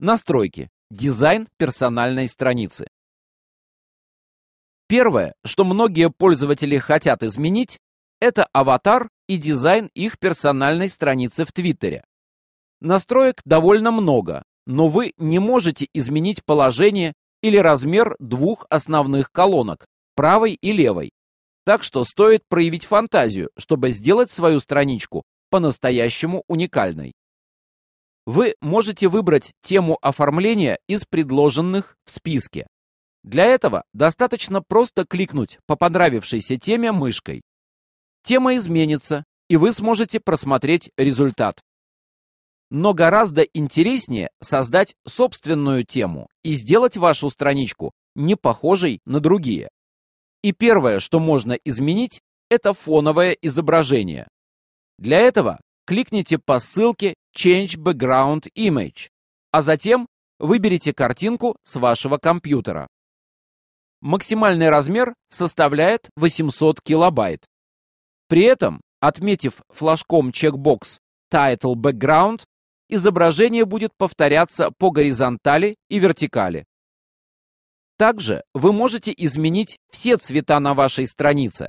Настройки. Дизайн персональной страницы. Первое, что многие пользователи хотят изменить, это аватар и дизайн их персональной страницы в Твиттере. Настроек довольно много, но вы не можете изменить положение или размер двух основных колонок, правой и левой. Так что стоит проявить фантазию, чтобы сделать свою страничку по-настоящему уникальной. Вы можете выбрать тему оформления из предложенных в списке. Для этого достаточно просто кликнуть по понравившейся теме мышкой. Тема изменится, и вы сможете просмотреть результат. Но гораздо интереснее создать собственную тему и сделать вашу страничку не похожей на другие. И первое, что можно изменить, это фоновое изображение. Для этого кликните по ссылке Change Background Image, а затем выберите картинку с вашего компьютера. Максимальный размер составляет 800 килобайт. При этом, отметив флажком чекбокс Title Background, изображение будет повторяться по горизонтали и вертикали. Также вы можете изменить все цвета на вашей странице.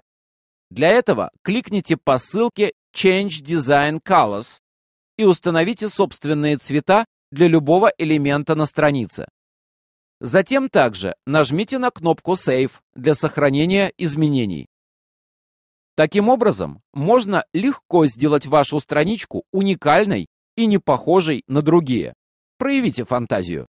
Для этого кликните по ссылке Change Design Colors и установите собственные цвета для любого элемента на странице. Затем также нажмите на кнопку «Save» для сохранения изменений. Таким образом, можно легко сделать вашу страничку уникальной и не похожей на другие. Проявите фантазию.